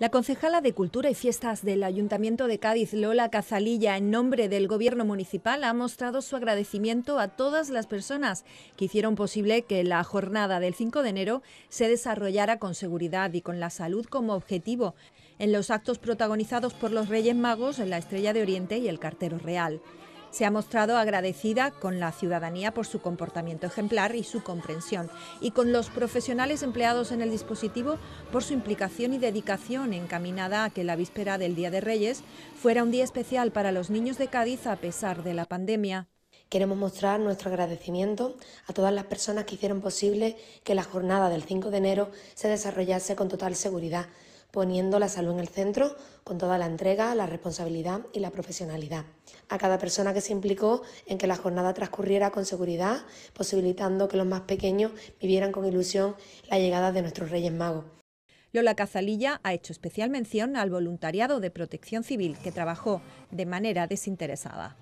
La concejala de Cultura y Fiestas del Ayuntamiento de Cádiz, Lola Cazalilla, en nombre del Gobierno Municipal, ha mostrado su agradecimiento a todas las personas que hicieron posible que la jornada del 5 de enero se desarrollara con seguridad y con la salud como objetivo en los actos protagonizados por los Reyes Magos, en la Estrella de Oriente y el Cartero Real. Se ha mostrado agradecida con la ciudadanía por su comportamiento ejemplar y su comprensión, y con los profesionales empleados en el dispositivo por su implicación y dedicación encaminada a que la víspera del Día de Reyes fuera un día especial para los niños de Cádiz a pesar de la pandemia. Queremos mostrar nuestro agradecimiento a todas las personas que hicieron posible que la jornada del 5 de enero se desarrollase con total seguridad poniendo la salud en el centro con toda la entrega, la responsabilidad y la profesionalidad. A cada persona que se implicó en que la jornada transcurriera con seguridad, posibilitando que los más pequeños vivieran con ilusión la llegada de nuestros Reyes Magos. Lola Cazalilla ha hecho especial mención al voluntariado de protección civil que trabajó de manera desinteresada.